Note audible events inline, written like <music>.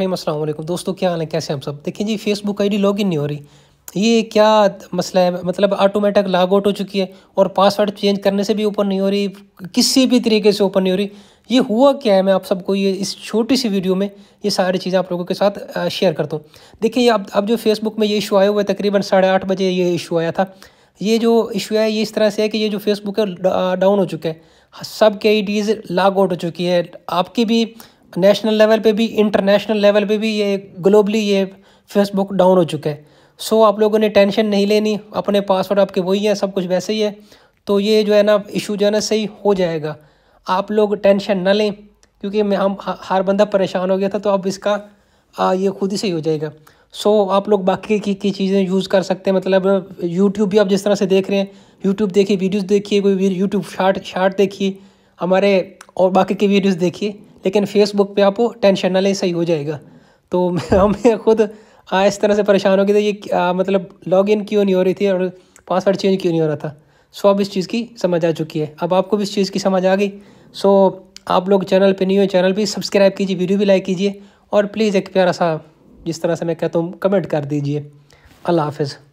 भाई असलम दोस्तों क्या हाल है कैसे हम सब देखें जी फेसबुक आईडी लॉगिन नहीं हो रही ये क्या मसला है मतलब ऑटोमेटिक लॉग आउट हो चुकी है और पासवर्ड चेंज करने से भी ओपन नहीं हो रही किसी भी तरीके से ओपन नहीं हो रही ये हुआ क्या है मैं आप सबको ये इस छोटी सी वीडियो में ये सारी चीज़ें आप लोगों के साथ शेयर करता हूँ देखिए अब अब जो फेसबुक में ये इशू आया हुआ है तकरीबन साढ़े आठ बजे ये इशू आया था ये जो इशू है ये इस तरह से है कि ये जो फेसबुक है डाउन हो चुका है सब के आई डीज़ लॉग आउट हो चुकी है आपकी भी नेशनल लेवल पे भी इंटरनेशनल लेवल पे भी ये ग्लोबली ये फेसबुक डाउन हो चुका है सो आप लोगों ने टेंशन नहीं लेनी अपने पासवर्ड आपके वही हैं सब कुछ वैसे ही है तो ये जो है ना इशू जो है ना सही हो जाएगा आप लोग टेंशन ना लें क्योंकि मैं हम हर बंदा परेशान हो गया था तो अब इसका आ, ये खुद ही सही हो जाएगा सो आप लोग बाकी की, की चीज़ें यूज़ कर सकते हैं मतलब यूट्यूब भी आप जिस तरह से देख रहे हैं यूट्यूब देखिए वीडियोस देखिए कोई यूट्यूब शार्ट शार्ट देखिए हमारे और बाकी के वीडियोस देखिए लेकिन फेसबुक पे आपको टेंशन ना ले सही हो जाएगा तो <laughs> हमें खुद आ, इस तरह से परेशान हो गया था ये आ, मतलब लॉग इन क्यों नहीं हो रही थी और पासवर्ड चेंज क्यों नहीं हो रहा था सो अब इस चीज़ की समझ आ चुकी है अब आपको भी इस चीज़ की समझ आ गई सो आप लोग चैनल पर नहीं हो चैनल भी सब्सक्राइब कीजिए वीडियो भी लाइक कीजिए और प्लीज़ एक प्यारा सा जिस तरह से मैं कहता हूँ कमेंट कर दीजिए अल्लाह हाफिज़